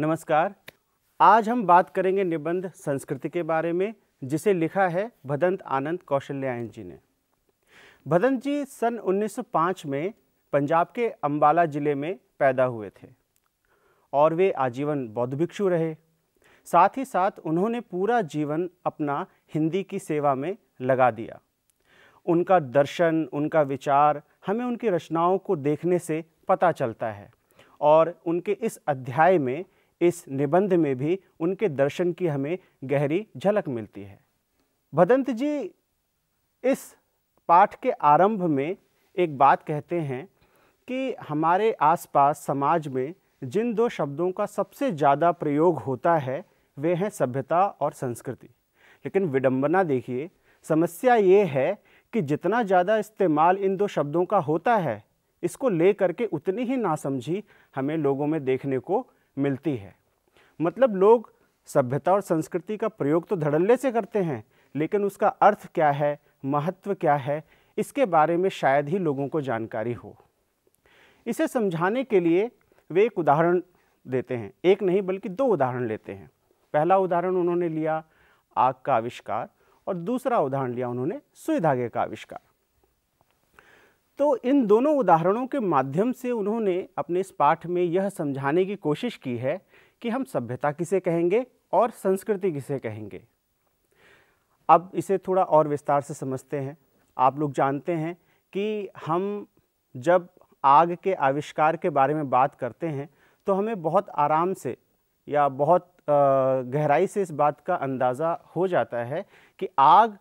नमस्कार आज हम बात करेंगे निबंध संस्कृति के बारे में जिसे लिखा है भदंत आनंद कौशल्यायन जी ने भदंत जी सन 1905 में पंजाब के अंबाला जिले में पैदा हुए थे और वे आजीवन बौद्ध भिक्षु रहे साथ ही साथ उन्होंने पूरा जीवन अपना हिंदी की सेवा में लगा दिया उनका दर्शन उनका विचार हमें उनकी रचनाओं को देखने से पता चलता है और उनके इस अध्याय में इस निबंध में भी उनके दर्शन की हमें गहरी झलक मिलती है भदंत जी इस पाठ के आरंभ में एक बात कहते हैं कि हमारे आसपास समाज में जिन दो शब्दों का सबसे ज़्यादा प्रयोग होता है वे हैं सभ्यता और संस्कृति लेकिन विडंबना देखिए समस्या ये है कि जितना ज़्यादा इस्तेमाल इन दो शब्दों का होता है इसको ले करके उतनी ही नासमझी हमें लोगों में देखने को मिलती है मतलब लोग सभ्यता और संस्कृति का प्रयोग तो धड़ल्ले से करते हैं लेकिन उसका अर्थ क्या है महत्व क्या है इसके बारे में शायद ही लोगों को जानकारी हो इसे समझाने के लिए वे एक उदाहरण देते हैं एक नहीं बल्कि दो उदाहरण लेते हैं पहला उदाहरण उन्होंने लिया आग का आविष्कार और दूसरा उदाहरण लिया उन्होंने सुई धागे का आविष्कार तो इन दोनों उदाहरणों के माध्यम से उन्होंने अपने इस पाठ में यह समझाने की कोशिश की है कि हम सभ्यता किसे कहेंगे और संस्कृति किसे कहेंगे अब इसे थोड़ा और विस्तार से समझते हैं आप लोग जानते हैं कि हम जब आग के आविष्कार के बारे में बात करते हैं तो हमें बहुत आराम से या बहुत गहराई से इस बात का अंदाज़ा हो जाता है कि आग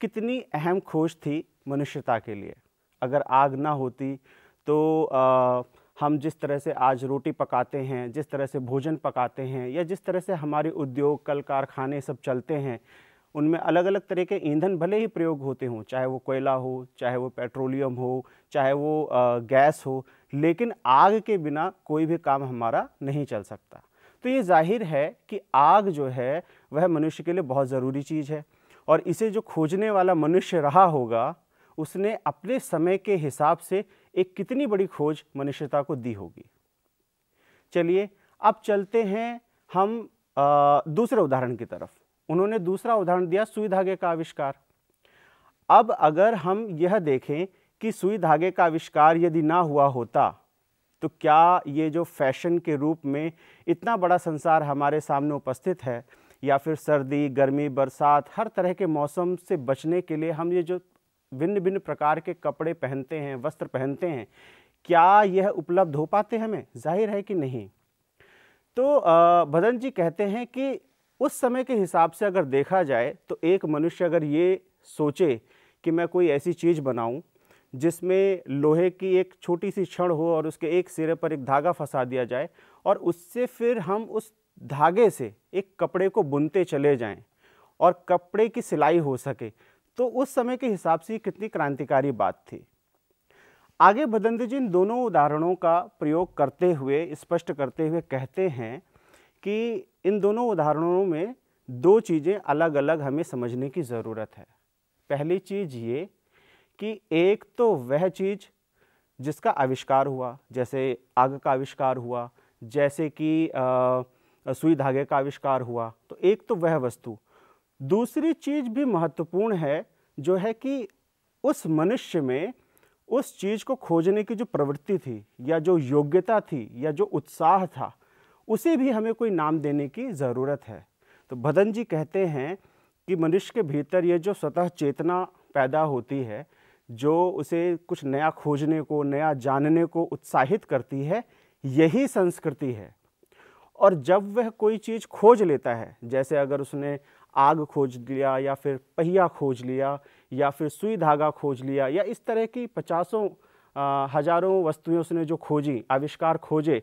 कितनी अहम खोज थी मनुष्यता के लिए अगर आग ना होती तो आ, हम जिस तरह से आज रोटी पकाते हैं जिस तरह से भोजन पकाते हैं या जिस तरह से हमारे उद्योग कल कारखाने सब चलते हैं उनमें अलग अलग तरह के ईंधन भले ही प्रयोग होते हों चाहे वो कोयला हो चाहे वो पेट्रोलियम हो चाहे वो गैस हो लेकिन आग के बिना कोई भी काम हमारा नहीं चल सकता तो ये जाहिर है कि आग जो है वह मनुष्य के लिए बहुत ज़रूरी चीज़ है और इसे जो खोजने वाला मनुष्य रहा होगा उसने अपने समय के हिसाब से एक कितनी बड़ी खोज मनुष्यता को दी होगी चलिए अब चलते हैं हम आ, दूसरे उदाहरण की तरफ उन्होंने दूसरा उदाहरण दिया सुई धागे का आविष्कार अब अगर हम यह देखें कि सुई धागे का आविष्कार यदि ना हुआ होता तो क्या ये जो फैशन के रूप में इतना बड़ा संसार हमारे सामने उपस्थित है या फिर सर्दी गर्मी बरसात हर तरह के मौसम से बचने के लिए हम ये जो भिन्न भिन्न प्रकार के कपड़े पहनते हैं वस्त्र पहनते हैं क्या यह उपलब्ध हो पाते हमें जाहिर है कि नहीं तो भदन जी कहते हैं कि उस समय के हिसाब से अगर देखा जाए तो एक मनुष्य अगर ये सोचे कि मैं कोई ऐसी चीज़ बनाऊं जिसमें लोहे की एक छोटी सी क्षण हो और उसके एक सिरे पर एक धागा फंसा दिया जाए और उससे फिर हम उस धागे से एक कपड़े को बुनते चले जाएं और कपड़े की सिलाई हो सके तो उस समय के हिसाब से कितनी क्रांतिकारी बात थी आगे भदंत जी इन दोनों उदाहरणों का प्रयोग करते हुए स्पष्ट करते हुए कहते हैं कि इन दोनों उदाहरणों में दो चीज़ें अलग अलग हमें समझने की ज़रूरत है पहली चीज़ ये कि एक तो वह चीज़ जिसका आविष्कार हुआ जैसे आग का आविष्कार हुआ जैसे कि सुई धागे का आविष्कार हुआ तो एक तो वह वस्तु दूसरी चीज़ भी महत्वपूर्ण है जो है कि उस मनुष्य में उस चीज़ को खोजने की जो प्रवृत्ति थी या जो योग्यता थी या जो उत्साह था उसे भी हमें कोई नाम देने की ज़रूरत है तो भदन जी कहते हैं कि मनुष्य के भीतर ये जो स्वतः चेतना पैदा होती है जो उसे कुछ नया खोजने को नया जानने को उत्साहित करती है यही संस्कृति है और जब वह कोई चीज़ खोज लेता है जैसे अगर उसने आग खोज लिया या फिर पहिया खोज लिया या फिर सुई धागा खोज लिया या इस तरह की पचासों हजारों वस्तुएं उसने जो खोजी आविष्कार खोजे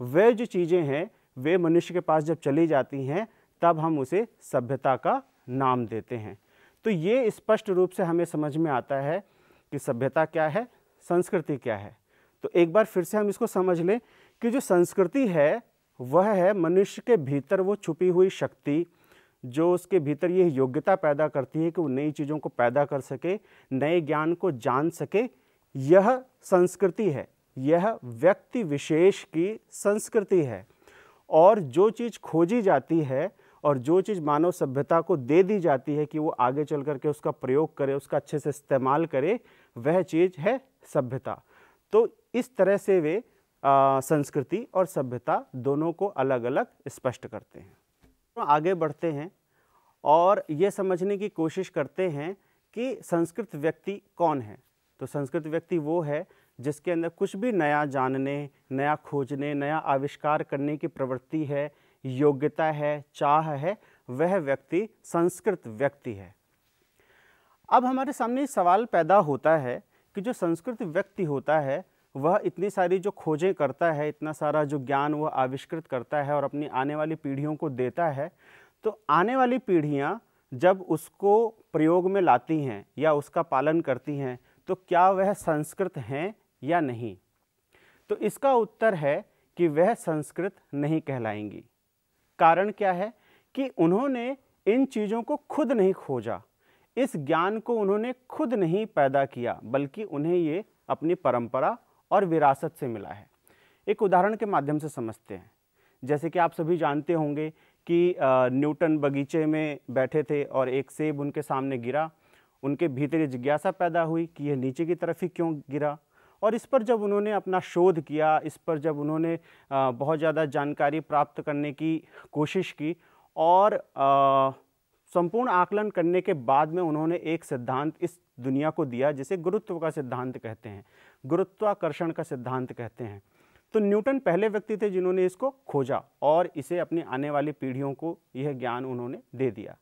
वे जो चीज़ें हैं वे मनुष्य के पास जब चली जाती हैं तब हम उसे सभ्यता का नाम देते हैं तो ये स्पष्ट रूप से हमें समझ में आता है कि सभ्यता क्या है संस्कृति क्या है तो एक बार फिर से हम इसको समझ लें कि जो संस्कृति है वह है मनुष्य के भीतर वो छुपी हुई शक्ति जो उसके भीतर ये योग्यता पैदा करती है कि वो नई चीज़ों को पैदा कर सके नए ज्ञान को जान सके यह संस्कृति है यह व्यक्ति विशेष की संस्कृति है और जो चीज़ खोजी जाती है और जो चीज़ मानव सभ्यता को दे दी जाती है कि वो आगे चल करके उसका प्रयोग करे उसका अच्छे से इस्तेमाल करे वह चीज़ है सभ्यता तो इस तरह से वे आ, संस्कृति और सभ्यता दोनों को अलग अलग स्पष्ट करते हैं आगे बढ़ते हैं और ये समझने की कोशिश करते हैं कि संस्कृत व्यक्ति कौन है तो संस्कृत व्यक्ति वो है जिसके अंदर कुछ भी नया जानने नया खोजने नया आविष्कार करने की प्रवृत्ति है योग्यता है चाह है वह व्यक्ति संस्कृत व्यक्ति है अब हमारे सामने सवाल पैदा होता है कि जो संस्कृत व्यक्ति होता है वह इतनी सारी जो खोजें करता है इतना सारा जो ज्ञान वह आविष्कृत करता है और अपनी आने वाली पीढ़ियों को देता है तो आने वाली पीढ़ियाँ जब उसको प्रयोग में लाती हैं या उसका पालन करती हैं तो क्या वह संस्कृत हैं या नहीं तो इसका उत्तर है कि वह संस्कृत नहीं कहलाएंगी कारण क्या है कि उन्होंने इन चीज़ों को खुद नहीं खोजा इस ज्ञान को उन्होंने खुद नहीं पैदा किया बल्कि उन्हें ये अपनी परंपरा और विरासत से मिला है एक उदाहरण के माध्यम से समझते हैं जैसे कि आप सभी जानते होंगे कि न्यूटन बगीचे में बैठे थे और एक सेब उनके सामने गिरा उनके भीतर जिज्ञासा पैदा हुई कि यह नीचे की तरफ ही क्यों गिरा और इस पर जब उन्होंने अपना शोध किया इस पर जब उन्होंने बहुत ज़्यादा जानकारी प्राप्त करने की कोशिश की और संपूर्ण आकलन करने के बाद में उन्होंने एक सिद्धांत इस दुनिया को दिया जिसे गुरुत्व का सिद्धांत कहते हैं गुरुत्वाकर्षण का सिद्धांत कहते हैं तो न्यूटन पहले व्यक्ति थे जिन्होंने इसको खोजा और इसे अपनी आने वाली पीढ़ियों को यह ज्ञान उन्होंने दे दिया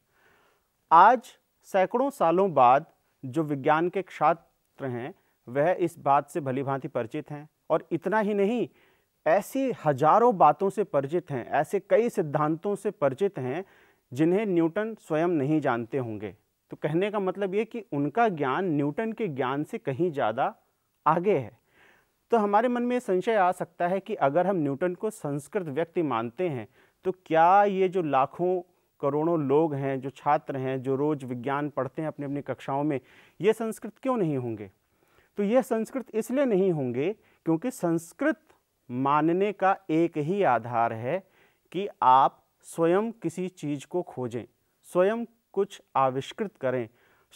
आज सैकड़ों सालों बाद जो विज्ञान के छात्र हैं वह इस बात से भलीभांति परिचित हैं और इतना ही नहीं ऐसी हजारों बातों से परिचित हैं ऐसे कई सिद्धांतों से परिचित हैं जिन्हें न्यूटन स्वयं नहीं जानते होंगे तो कहने का मतलब ये कि उनका ज्ञान न्यूटन के ज्ञान से कहीं ज़्यादा आगे है तो हमारे मन में संशय आ सकता है कि अगर हम न्यूटन को संस्कृत व्यक्ति मानते हैं तो क्या ये जो लाखों करोड़ों लोग हैं जो छात्र हैं जो रोज़ विज्ञान पढ़ते हैं अपनी अपनी कक्षाओं में ये संस्कृत क्यों नहीं होंगे तो ये संस्कृत इसलिए नहीं होंगे क्योंकि संस्कृत मानने का एक ही आधार है कि आप स्वयं किसी चीज़ को खोजें स्वयं कुछ आविष्कृत करें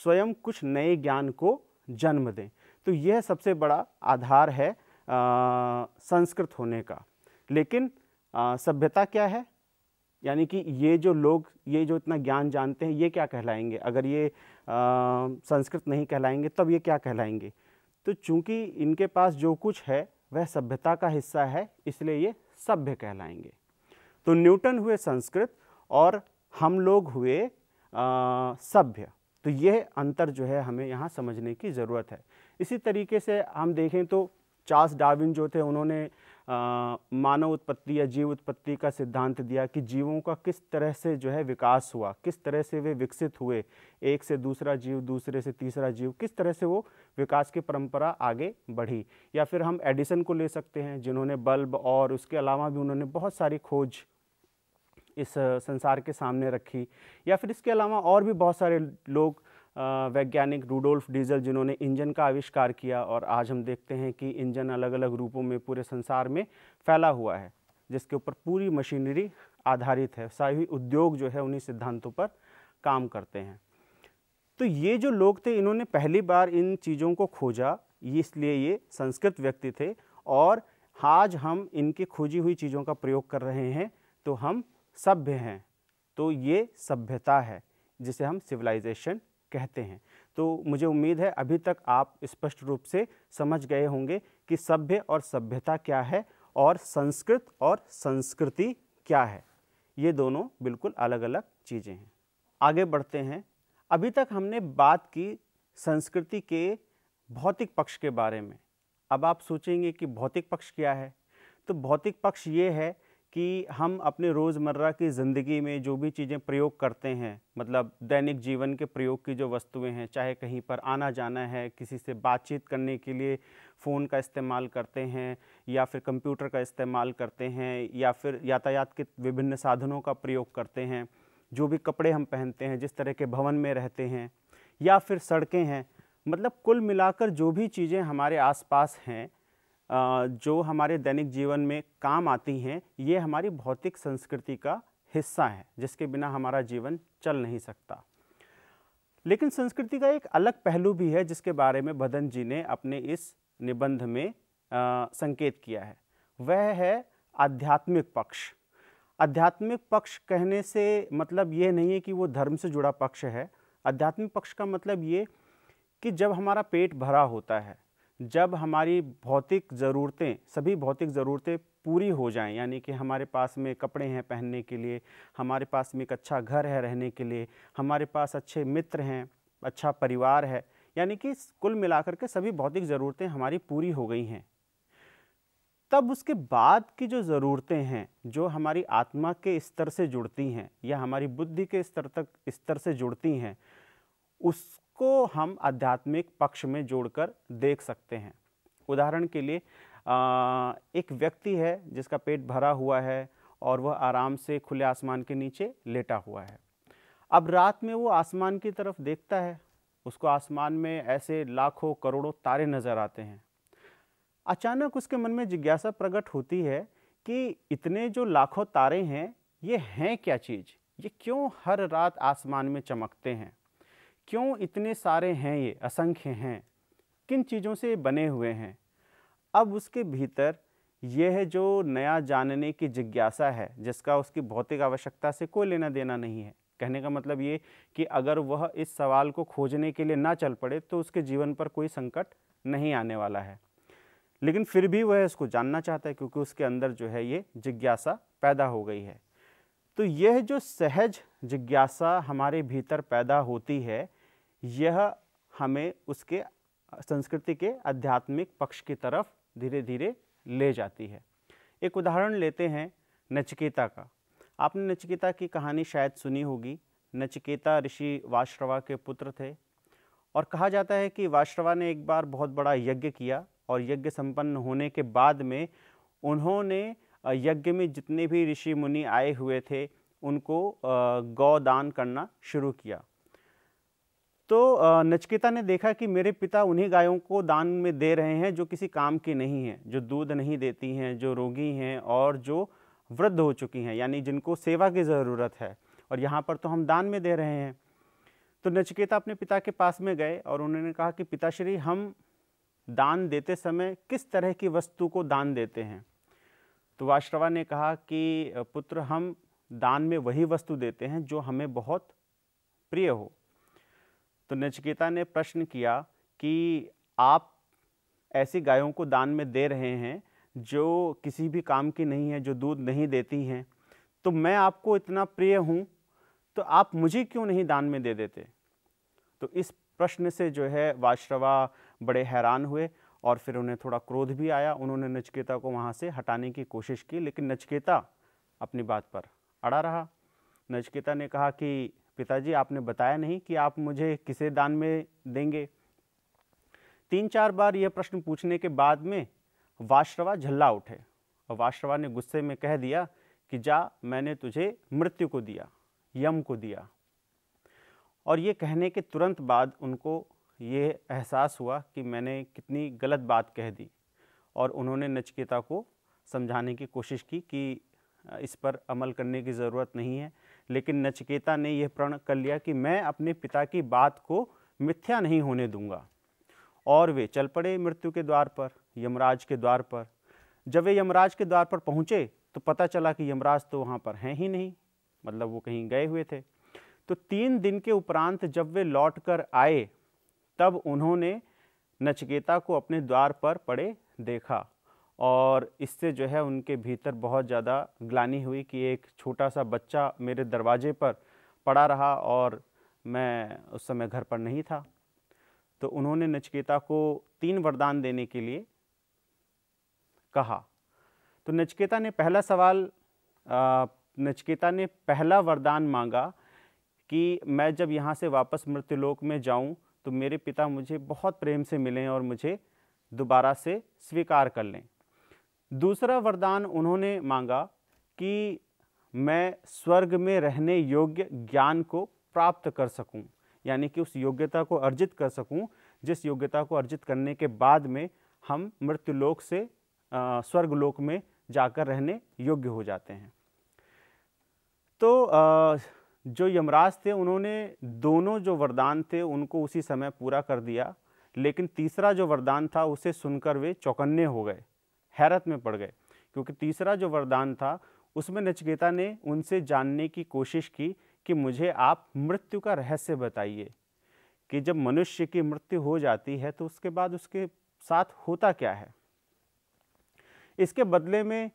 स्वयं कुछ नए ज्ञान को जन्म दें तो यह सबसे बड़ा आधार है आ, संस्कृत होने का लेकिन सभ्यता क्या है यानी कि ये जो लोग ये जो इतना ज्ञान जानते हैं ये क्या कहलाएंगे अगर ये आ, संस्कृत नहीं कहलाएंगे तब ये क्या कहलाएंगे तो चूंकि इनके पास जो कुछ है वह सभ्यता का हिस्सा है इसलिए ये सभ्य कहलाएंगे तो न्यूटन हुए संस्कृत और हम लोग हुए सभ्य तो यह अंतर जो है हमें यहाँ समझने की ज़रूरत है इसी तरीके से हम देखें तो चार्ल्स डार्विन जो थे उन्होंने मानव उत्पत्ति या जीव उत्पत्ति का सिद्धांत दिया कि जीवों का किस तरह से जो है विकास हुआ किस तरह से वे विकसित हुए एक से दूसरा जीव दूसरे से तीसरा जीव किस तरह से वो विकास की परंपरा आगे बढ़ी या फिर हम एडिसन को ले सकते हैं जिन्होंने बल्ब और उसके अलावा भी उन्होंने बहुत सारी खोज इस संसार के सामने रखी या फिर इसके अलावा और भी बहुत सारे लोग वैज्ञानिक रूडोल्फ डीजल जिन्होंने इंजन का आविष्कार किया और आज हम देखते हैं कि इंजन अलग अलग रूपों में पूरे संसार में फैला हुआ है जिसके ऊपर पूरी मशीनरी आधारित है सभी उद्योग जो है उन्हीं सिद्धांतों पर काम करते हैं तो ये जो लोग थे इन्होंने पहली बार इन चीज़ों को खोजा इसलिए ये संस्कृत व्यक्ति थे और आज हम इनके खोजी हुई चीज़ों का प्रयोग कर रहे हैं तो हम सभ्य हैं तो ये सभ्यता है जिसे हम सिविलाइजेशन कहते हैं तो मुझे उम्मीद है अभी तक आप स्पष्ट रूप से समझ गए होंगे कि सभ्य और सभ्यता क्या है और संस्कृत और संस्कृति क्या है ये दोनों बिल्कुल अलग अलग चीज़ें हैं आगे बढ़ते हैं अभी तक हमने बात की संस्कृति के भौतिक पक्ष के बारे में अब आप सोचेंगे कि भौतिक पक्ष क्या है तो भौतिक पक्ष ये है कि हम अपने रोज़मर्रा की ज़िंदगी में जो भी चीज़ें प्रयोग करते हैं मतलब दैनिक जीवन के प्रयोग की जो वस्तुएं हैं चाहे कहीं पर आना जाना है किसी से बातचीत करने के लिए फ़ोन का इस्तेमाल करते हैं या फिर कंप्यूटर का इस्तेमाल करते हैं या फिर यातायात के विभिन्न साधनों का प्रयोग करते हैं जो भी कपड़े हम पहनते हैं जिस तरह के भवन में रहते हैं या फिर सड़कें हैं मतलब कुल मिलाकर जो भी चीज़ें हमारे आसपास हैं जो हमारे दैनिक जीवन में काम आती हैं ये हमारी भौतिक संस्कृति का हिस्सा है जिसके बिना हमारा जीवन चल नहीं सकता लेकिन संस्कृति का एक अलग पहलू भी है जिसके बारे में भदन जी ने अपने इस निबंध में आ, संकेत किया है वह है आध्यात्मिक पक्ष आध्यात्मिक पक्ष कहने से मतलब ये नहीं है कि वो धर्म से जुड़ा पक्ष है आध्यात्मिक पक्ष का मतलब ये कि जब हमारा पेट भरा होता है जब हमारी भौतिक ज़रूरतें सभी भौतिक ज़रूरतें पूरी हो जाएं यानी कि हमारे पास में कपड़े हैं पहनने के लिए हमारे पास में एक अच्छा घर है रहने के लिए हमारे पास अच्छे मित्र हैं अच्छा परिवार है यानी कि कुल मिलाकर के सभी भौतिक ज़रूरतें हमारी पूरी हो गई हैं तब उसके बाद की जो ज़रूरतें हैं जो हमारी आत्मा के स्तर से जुड़ती हैं या हमारी बुद्धि के स्तर तक स्तर से जुड़ती हैं उसको हम आध्यात्मिक पक्ष में जोड़कर देख सकते हैं उदाहरण के लिए एक व्यक्ति है जिसका पेट भरा हुआ है और वह आराम से खुले आसमान के नीचे लेटा हुआ है अब रात में वो आसमान की तरफ देखता है उसको आसमान में ऐसे लाखों करोड़ों तारे नज़र आते हैं अचानक उसके मन में जिज्ञासा प्रकट होती है कि इतने जो लाखों तारे हैं ये हैं क्या चीज़ ये क्यों हर रात आसमान में चमकते हैं क्यों इतने सारे हैं ये असंख्य हैं किन चीज़ों से बने हुए हैं अब उसके भीतर यह जो नया जानने की जिज्ञासा है जिसका उसकी भौतिक आवश्यकता से कोई लेना देना नहीं है कहने का मतलब ये कि अगर वह इस सवाल को खोजने के लिए ना चल पड़े तो उसके जीवन पर कोई संकट नहीं आने वाला है लेकिन फिर भी वह इसको जानना चाहता है क्योंकि उसके अंदर जो है ये जिज्ञासा पैदा हो गई है तो यह जो सहज जिज्ञासा हमारे भीतर पैदा होती है यह हमें उसके संस्कृति के आध्यात्मिक पक्ष की तरफ धीरे धीरे ले जाती है एक उदाहरण लेते हैं नचकेता का आपने नचकेता की कहानी शायद सुनी होगी नचकेता ऋषि वाश्रवा के पुत्र थे और कहा जाता है कि वाश्रवा ने एक बार बहुत बड़ा यज्ञ किया और यज्ञ संपन्न होने के बाद में उन्होंने यज्ञ में जितने भी ऋषि मुनि आए हुए थे उनको गौदान करना शुरू किया तो नचकेता ने देखा कि मेरे पिता उन्हीं गायों को दान में दे रहे हैं जो किसी काम की नहीं हैं जो दूध नहीं देती हैं जो रोगी हैं और जो वृद्ध हो चुकी हैं यानी जिनको सेवा की ज़रूरत है और यहाँ पर तो हम दान में दे रहे हैं तो नचकेता अपने पिता के पास में गए और उन्होंने कहा कि पिताश्री हम दान देते समय किस तरह की वस्तु को दान देते हैं तो वाश्रवा ने कहा कि पुत्र हम दान में वही वस्तु देते हैं जो हमें बहुत प्रिय हो तो नचकेता ने प्रश्न किया कि आप ऐसी गायों को दान में दे रहे हैं जो किसी भी काम की नहीं है जो दूध नहीं देती हैं तो मैं आपको इतना प्रिय हूँ तो आप मुझे क्यों नहीं दान में दे देते तो इस प्रश्न से जो है वाश्रवा बड़े हैरान हुए और फिर उन्हें थोड़ा क्रोध भी आया उन्होंने नचकेता को वहाँ से हटाने की कोशिश की लेकिन नचकेता अपनी बात पर अड़ा रहा नचकेता ने कहा कि पिताजी आपने बताया नहीं कि आप मुझे किसे दान में देंगे तीन चार बार यह प्रश्न पूछने के बाद में वाश्रवा झल्ला उठे और वाश्रवा ने गुस्से में कह दिया कि जा मैंने तुझे मृत्यु को दिया यम को दिया और ये कहने के तुरंत बाद उनको ये एहसास हुआ कि मैंने कितनी गलत बात कह दी और उन्होंने नचकेता को समझाने की कोशिश की कि इस पर अमल करने की ज़रूरत नहीं है लेकिन नचकेता ने यह प्रण कर लिया कि मैं अपने पिता की बात को मिथ्या नहीं होने दूंगा और वे चल पड़े मृत्यु के द्वार पर यमराज के द्वार पर जब वे यमराज के द्वार पर पहुँचे तो पता चला कि यमराज तो वहाँ पर हैं ही नहीं मतलब वो कहीं गए हुए थे तो तीन दिन के उपरांत जब वे लौट कर आए तब उन्होंने नचकेता को अपने द्वार पर पड़े देखा और इससे जो है उनके भीतर बहुत ज़्यादा ग्लानी हुई कि एक छोटा सा बच्चा मेरे दरवाजे पर पड़ा रहा और मैं उस समय घर पर नहीं था तो उन्होंने नचकेता को तीन वरदान देने के लिए कहा तो नचकेता ने पहला सवाल नचकेता ने पहला वरदान मांगा कि मैं जब यहाँ से वापस मृत्युलोक में जाऊँ तो मेरे पिता मुझे बहुत प्रेम से मिलें और मुझे दोबारा से स्वीकार कर लें दूसरा वरदान उन्होंने मांगा कि मैं स्वर्ग में रहने योग्य ज्ञान को प्राप्त कर सकूं, यानी कि उस योग्यता को अर्जित कर सकूं, जिस योग्यता को अर्जित करने के बाद में हम मृत्युलोक से स्वर्गलोक में जाकर रहने योग्य हो जाते हैं तो आ, जो यमराज थे उन्होंने दोनों जो वरदान थे उनको उसी समय पूरा कर दिया लेकिन तीसरा जो वरदान था उसे सुनकर वे चौकन्ने हो गए हैरत में पड़ गए क्योंकि तीसरा जो वरदान था उसमें नचगेता ने उनसे जानने की कोशिश की कि मुझे आप मृत्यु का रहस्य बताइए कि जब मनुष्य की मृत्यु हो जाती है तो उसके बाद उसके साथ होता क्या है इसके बदले में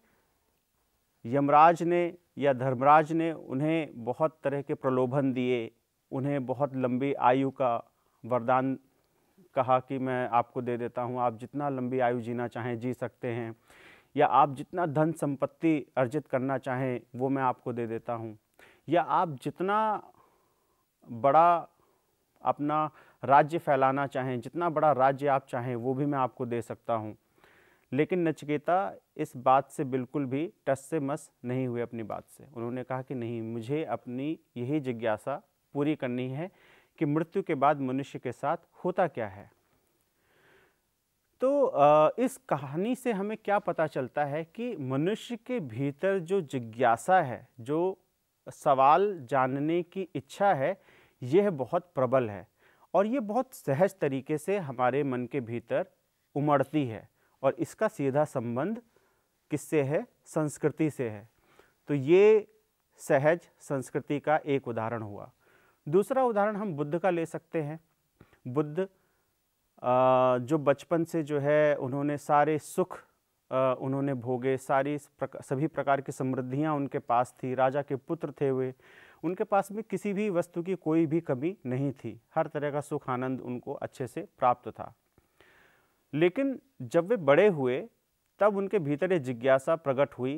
यमराज ने या धर्मराज ने उन्हें बहुत तरह के प्रलोभन दिए उन्हें बहुत लंबी आयु का वरदान कहा कि मैं आपको दे देता हूँ आप जितना लंबी आयु जीना चाहें जी सकते हैं या आप जितना धन संपत्ति अर्जित करना चाहें वो मैं आपको दे देता हूँ या आप जितना बड़ा अपना राज्य फैलाना चाहें जितना बड़ा राज्य आप चाहें वो भी मैं आपको दे सकता हूँ लेकिन नचकेता इस बात से बिल्कुल भी टस से मस नहीं हुए अपनी बात से उन्होंने कहा कि नहीं मुझे अपनी यही जिज्ञासा पूरी करनी है कि मृत्यु के बाद मनुष्य के साथ होता क्या है तो इस कहानी से हमें क्या पता चलता है कि मनुष्य के भीतर जो जिज्ञासा है जो सवाल जानने की इच्छा है यह बहुत प्रबल है और ये बहुत सहज तरीके से हमारे मन के भीतर उमड़ती है और इसका सीधा संबंध किससे है संस्कृति से है तो ये सहज संस्कृति का एक उदाहरण हुआ दूसरा उदाहरण हम बुद्ध का ले सकते हैं बुद्ध जो बचपन से जो है उन्होंने सारे सुख उन्होंने भोगे सारी प्रका, सभी प्रकार की समृद्धियाँ उनके पास थी राजा के पुत्र थे हुए उनके पास में किसी भी वस्तु की कोई भी कमी नहीं थी हर तरह का सुख आनंद उनको अच्छे से प्राप्त था लेकिन जब वे बड़े हुए तब उनके भीतर ये जिज्ञासा प्रकट हुई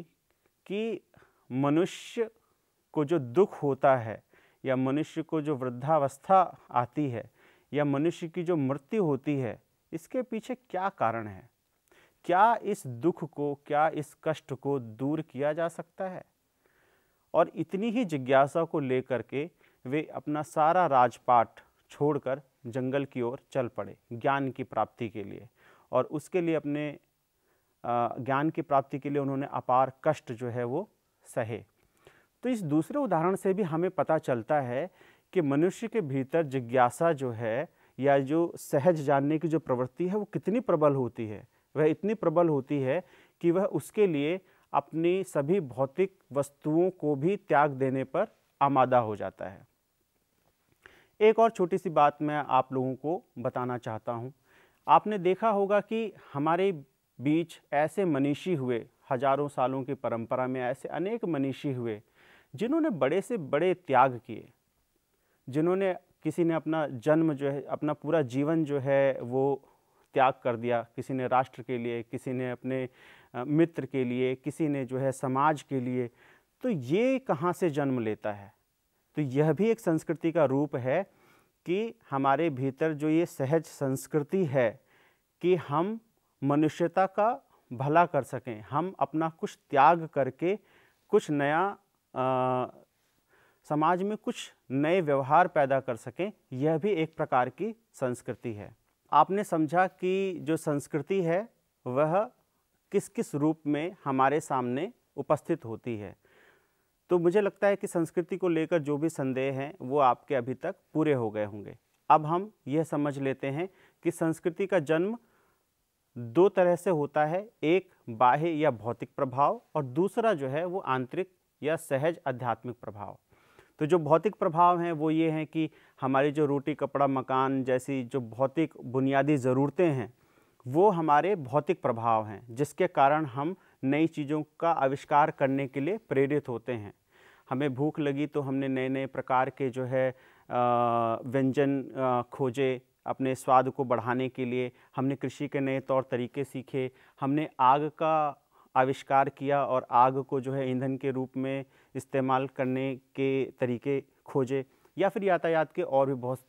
कि मनुष्य को जो दुख होता है या मनुष्य को जो वृद्धावस्था आती है या मनुष्य की जो मृत्यु होती है इसके पीछे क्या कारण है क्या इस दुख को क्या इस कष्ट को दूर किया जा सकता है और इतनी ही जिज्ञासा को लेकर के वे अपना सारा राजपाट छोड़कर जंगल की ओर चल पड़े ज्ञान की प्राप्ति के लिए और उसके लिए अपने ज्ञान की प्राप्ति के लिए उन्होंने अपार कष्ट जो है वो सहे तो इस दूसरे उदाहरण से भी हमें पता चलता है कि मनुष्य के भीतर जिज्ञासा जो है या जो सहज जानने की जो प्रवृत्ति है वो कितनी प्रबल होती है वह इतनी प्रबल होती है कि वह उसके लिए अपनी सभी भौतिक वस्तुओं को भी त्याग देने पर आमादा हो जाता है एक और छोटी सी बात मैं आप लोगों को बताना चाहता हूँ आपने देखा होगा कि हमारे बीच ऐसे मनीषी हुए हजारों सालों की परंपरा में ऐसे अनेक मनीषी हुए जिन्होंने बड़े से बड़े त्याग किए जिन्होंने किसी ने अपना जन्म जो है अपना पूरा जीवन जो है वो त्याग कर दिया किसी ने राष्ट्र के लिए किसी ने अपने मित्र के लिए किसी ने जो है समाज के लिए तो ये कहाँ से जन्म लेता है तो यह भी एक संस्कृति का रूप है कि हमारे भीतर जो ये सहज संस्कृति है कि हम मनुष्यता का भला कर सकें हम अपना कुछ त्याग करके कुछ नया समाज में कुछ नए व्यवहार पैदा कर सकें यह भी एक प्रकार की संस्कृति है आपने समझा कि जो संस्कृति है वह किस किस रूप में हमारे सामने उपस्थित होती है तो मुझे लगता है कि संस्कृति को लेकर जो भी संदेह हैं वो आपके अभी तक पूरे हो गए होंगे अब हम यह समझ लेते हैं कि संस्कृति का जन्म दो तरह से होता है एक बाह्य या भौतिक प्रभाव और दूसरा जो है वो आंतरिक या सहज आध्यात्मिक प्रभाव तो जो भौतिक प्रभाव हैं वो ये हैं कि हमारी जो रोटी कपड़ा मकान जैसी जो भौतिक बुनियादी ज़रूरतें हैं वो हमारे भौतिक प्रभाव हैं जिसके कारण हम नई चीज़ों का आविष्कार करने के लिए प्रेरित होते हैं हमें भूख लगी तो हमने नए नए प्रकार के जो है व्यंजन खोजे अपने स्वाद को बढ़ाने के लिए हमने कृषि के नए तौर तरीके सीखे हमने आग का आविष्कार किया और आग को जो है ईंधन के रूप में इस्तेमाल करने के तरीके खोजे या फिर यातायात के और भी बहुत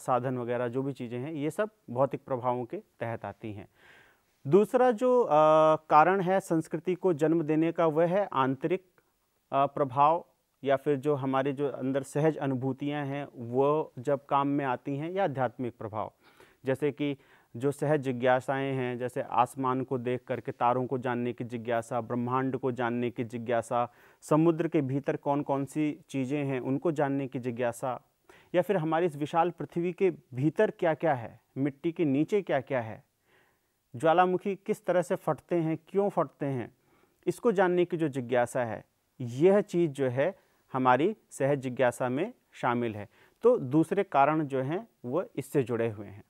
साधन वगैरह जो भी चीज़ें हैं ये सब भौतिक प्रभावों के तहत आती हैं दूसरा जो कारण है संस्कृति को जन्म देने का वह है आंतरिक प्रभाव या फिर जो हमारे जो अंदर सहज अनुभूतियां हैं वो जब काम में आती हैं या आध्यात्मिक प्रभाव जैसे कि जो सहज जिज्ञासाएं हैं जैसे आसमान को देख करके तारों को जानने की जिज्ञासा ब्रह्मांड को जानने की जिज्ञासा समुद्र के भीतर कौन कौन सी चीज़ें हैं उनको जानने की जिज्ञासा या फिर हमारी इस विशाल पृथ्वी के भीतर क्या क्या है मिट्टी के नीचे क्या क्या है ज्वालामुखी किस तरह से फटते हैं क्यों फटते हैं इसको जानने की जो जिज्ञासा है यह चीज़ जो है हमारी सहज जिज्ञासा में शामिल है तो दूसरे कारण जो हैं वह इससे जुड़े हुए हैं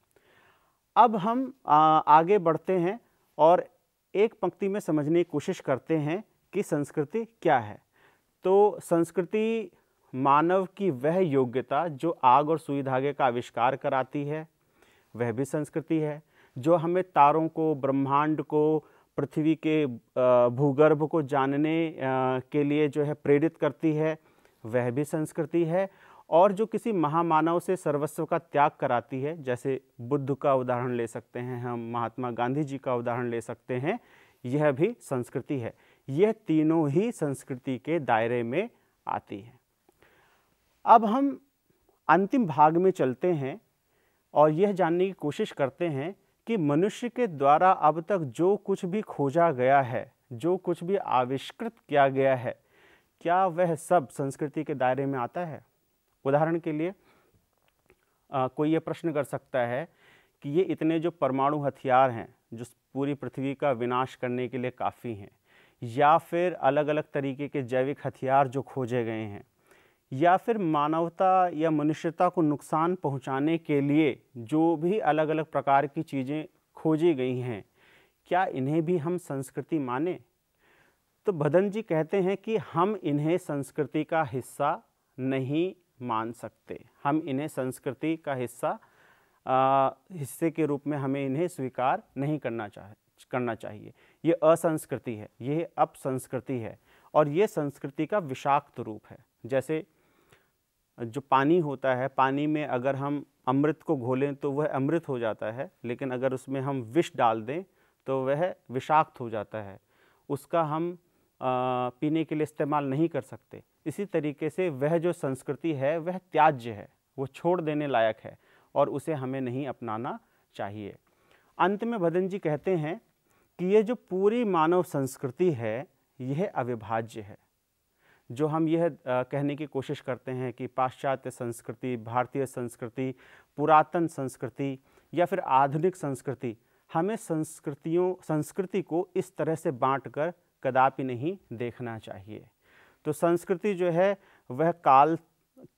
अब हम आ, आगे बढ़ते हैं और एक पंक्ति में समझने की कोशिश करते हैं कि संस्कृति क्या है तो संस्कृति मानव की वह योग्यता जो आग और सुई धागे का आविष्कार कराती है वह भी संस्कृति है जो हमें तारों को ब्रह्मांड को पृथ्वी के भूगर्भ को जानने के लिए जो है प्रेरित करती है वह भी संस्कृति है और जो किसी महामानव से सर्वस्व का त्याग कराती है जैसे बुद्ध का उदाहरण ले सकते हैं हम महात्मा गांधी जी का उदाहरण ले सकते हैं यह भी संस्कृति है यह तीनों ही संस्कृति के दायरे में आती है अब हम अंतिम भाग में चलते हैं और यह जानने की कोशिश करते हैं कि मनुष्य के द्वारा अब तक जो कुछ भी खोजा गया है जो कुछ भी आविष्कृत किया गया है क्या वह सब संस्कृति के दायरे में आता है उदाहरण के लिए आ, कोई ये प्रश्न कर सकता है कि ये इतने जो परमाणु हथियार हैं जो पूरी पृथ्वी का विनाश करने के लिए काफ़ी हैं या फिर अलग अलग तरीके के जैविक हथियार जो खोजे गए हैं या फिर मानवता या मनुष्यता को नुकसान पहुंचाने के लिए जो भी अलग अलग प्रकार की चीज़ें खोजी गई हैं क्या इन्हें भी हम संस्कृति माने तो भदन जी कहते हैं कि हम इन्हें संस्कृति का हिस्सा नहीं मान सकते हम इन्हें संस्कृति का हिस्सा हिस्से के रूप में हमें इन्हें स्वीकार नहीं करना चाह करना चाहिए ये असंस्कृति है ये अपसंस्कृति है और ये संस्कृति का विषाक्त रूप है जैसे जो पानी होता है पानी में अगर हम अमृत को घोलें तो वह अमृत हो जाता है लेकिन अगर उसमें हम विष डाल दें तो वह विषाक्त हो जाता है उसका हम पीने के लिए इस्तेमाल नहीं कर सकते इसी तरीके से वह जो संस्कृति है वह त्याज्य है वो छोड़ देने लायक है और उसे हमें नहीं अपनाना चाहिए अंत में भदन जी कहते हैं कि ये जो पूरी मानव संस्कृति है यह अविभाज्य है जो हम यह कहने की कोशिश करते हैं कि पाश्चात्य संस्कृति भारतीय संस्कृति पुरातन संस्कृति या फिर आधुनिक संस्कृति हमें संस्कृतियों संस्कृति को इस तरह से बांटकर कर कदापि नहीं देखना चाहिए तो संस्कृति जो है वह काल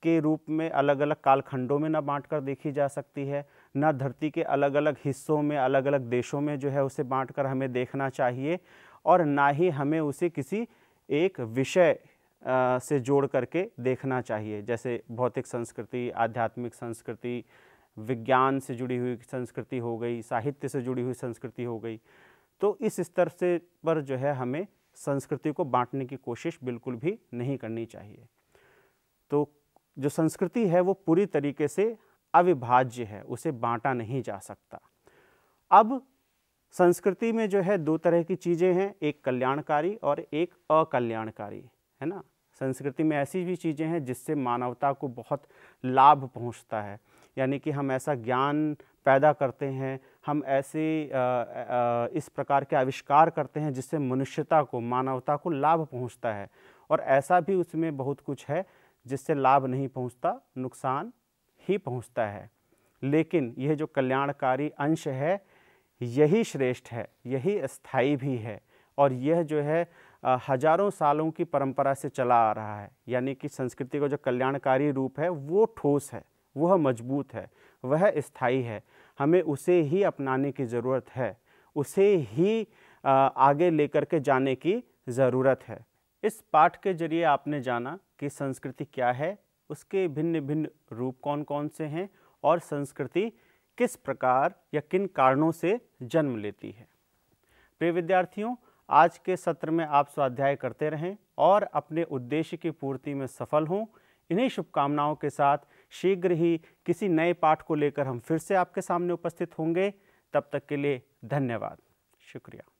के रूप में अलग अलग कालखंडों में ना बांटकर कर देखी जा सकती है ना धरती के अलग अलग हिस्सों में अलग अलग देशों में जो है उसे बांटकर कर हमें देखना चाहिए और ना ही हमें उसे किसी एक विषय से जोड़ करके देखना चाहिए जैसे भौतिक संस्कृति आध्यात्मिक संस्कृति विज्ञान से जुड़ी हुई संस्कृति हो गई साहित्य से जुड़ी हुई संस्कृति हो गई तो इस स्तर से पर जो है हमें संस्कृति को बांटने की कोशिश बिल्कुल भी नहीं करनी चाहिए तो जो संस्कृति है वो पूरी तरीके से अविभाज्य है उसे बांटा नहीं जा सकता अब संस्कृति में जो है दो तरह की चीज़ें हैं एक कल्याणकारी और एक अकल्याणकारी है ना संस्कृति में ऐसी भी चीज़ें हैं जिससे मानवता को बहुत लाभ पहुंचता है यानी कि हम ऐसा ज्ञान पैदा करते हैं हम ऐसे इस प्रकार के आविष्कार करते हैं जिससे मनुष्यता को मानवता को लाभ पहुंचता है और ऐसा भी उसमें बहुत कुछ है जिससे लाभ नहीं पहुंचता नुकसान ही पहुंचता है लेकिन यह जो कल्याणकारी अंश है यही श्रेष्ठ है यही स्थायी भी है और यह जो है हजारों सालों की परंपरा से चला आ रहा है यानी कि संस्कृति का जो कल्याणकारी रूप है वो ठोस है वह मजबूत है वह स्थायी है हमें उसे ही अपनाने की ज़रूरत है उसे ही आगे लेकर के जाने की ज़रूरत है इस पाठ के जरिए आपने जाना कि संस्कृति क्या है उसके भिन्न भिन्न रूप कौन कौन से हैं और संस्कृति किस प्रकार या किन कारणों से जन्म लेती है प्रिय विद्यार्थियों आज के सत्र में आप स्वाध्याय करते रहें और अपने उद्देश्य की पूर्ति में सफल हों इन्हीं शुभकामनाओं के साथ शीघ्र ही किसी नए पाठ को लेकर हम फिर से आपके सामने उपस्थित होंगे तब तक के लिए धन्यवाद शुक्रिया